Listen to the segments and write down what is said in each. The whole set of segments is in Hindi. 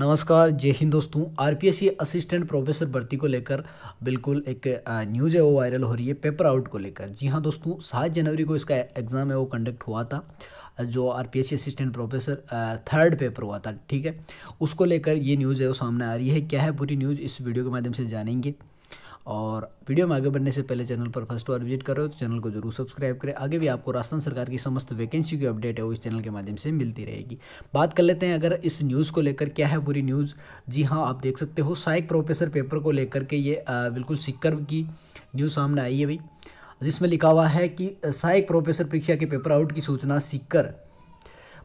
नमस्कार जय हिंद दोस्तों आरपीएससी असिस्टेंट प्रोफेसर भर्ती को लेकर बिल्कुल एक न्यूज़ है वो वायरल हो रही है पेपर आउट को लेकर जी हाँ दोस्तों सात जनवरी को इसका एग्ज़ाम है वो कंडक्ट हुआ था जो R P assistant professor third paper हुआ था ठीक है उसको लेकर ये न्यूज़ है वो सामने आ रही है क्या है पूरी न्यूज़ इस वीडियो के माध्यम से जानेंगे और वीडियो में आगे बढ़ने से पहले चैनल पर फर्स्ट बार विजिट करो तो चैनल को जरूर सब्सक्राइब करें आगे भी आपको राजस्थान सरकार की समस्त वैकेंसी की अपडेट है वो इस चैनल के माध्यम से मिलती रहेगी बात कर लेते हैं अगर इस न्यूज़ को लेकर क्या है पूरी न्यूज़ जी हाँ आप देख सकते हो सहायक प्रोफेसर पेपर को लेकर के ये बिल्कुल सिक्कर की न्यूज़ सामने आई है भाई जिसमें लिखा हुआ है कि सहायक प्रोफेसर परीक्षा के पेपर आउट की सूचना सीकर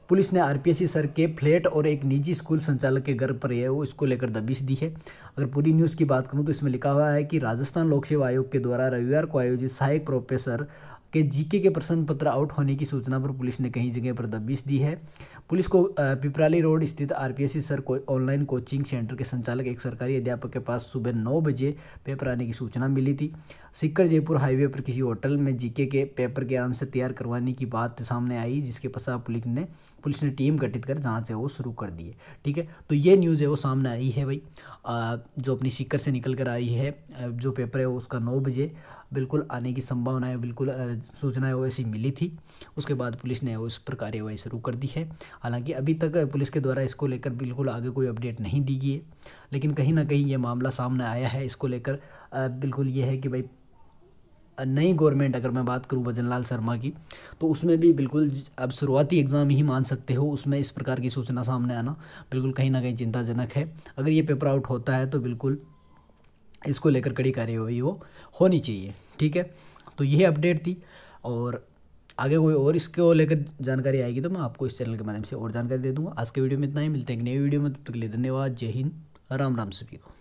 पुलिस ने आरपीएससी सर के फ्लैट और एक निजी स्कूल संचालक के घर पर है वो इसको लेकर दबिश दी है अगर पूरी न्यूज़ की बात करूँ तो इसमें लिखा हुआ है कि राजस्थान लोक सेवा आयोग के द्वारा रविवार को आयोजित सहायक प्रोफेसर कि जीके के प्रश्न पत्र आउट होने की सूचना पर पुलिस ने कहीं जगह पर दबिश दी है पुलिस को पिपराली रोड स्थित आरपीएससी सर को ऑनलाइन कोचिंग सेंटर के संचालक एक सरकारी अध्यापक के पास सुबह नौ बजे पेपर आने की सूचना मिली थी सिक्कर जयपुर हाईवे पर किसी होटल में जीके के पेपर के आंसर तैयार करवाने की बात सामने आई जिसके पश्चात पुलिस ने पुलिस ने टीम गठित कर जाँच है वो शुरू कर दिए ठीक है तो ये न्यूज़ है वो सामने आई है भाई आ, जो अपनी सिक्कर से निकल कर आई है जो पेपर है उसका नौ बजे बिल्कुल आने की संभावना है बिल्कुल वो ऐसी मिली थी उसके बाद पुलिस ने उस पर कार्रवाई शुरू कर दी है हालांकि अभी तक पुलिस के द्वारा इसको लेकर बिल्कुल आगे कोई अपडेट नहीं दी गई है लेकिन कहीं ना कहीं ये मामला सामने आया है इसको लेकर बिल्कुल ये है कि भाई नई गवर्नमेंट अगर मैं बात करूं भजन लाल शर्मा की तो उसमें भी बिल्कुल अब शुरुआती एग्ज़ाम ही मान सकते हो उसमें इस प्रकार की सूचना सामने आना बिल्कुल कहीं ना कहीं चिंताजनक है अगर ये पेपर आउट होता है तो बिल्कुल इसको लेकर कड़ी कार्रवाई हो होनी चाहिए ठीक है तो यह अपडेट थी और आगे कोई और इसको लेकर जानकारी आएगी तो मैं आपको इस चैनल के माध्यम से और जानकारी दे दूँगा आज के वीडियो में इतना ही मिलते हैं एक नई वीडियो में तब तक के लिए धन्यवाद जय हिंद राम राम सभी को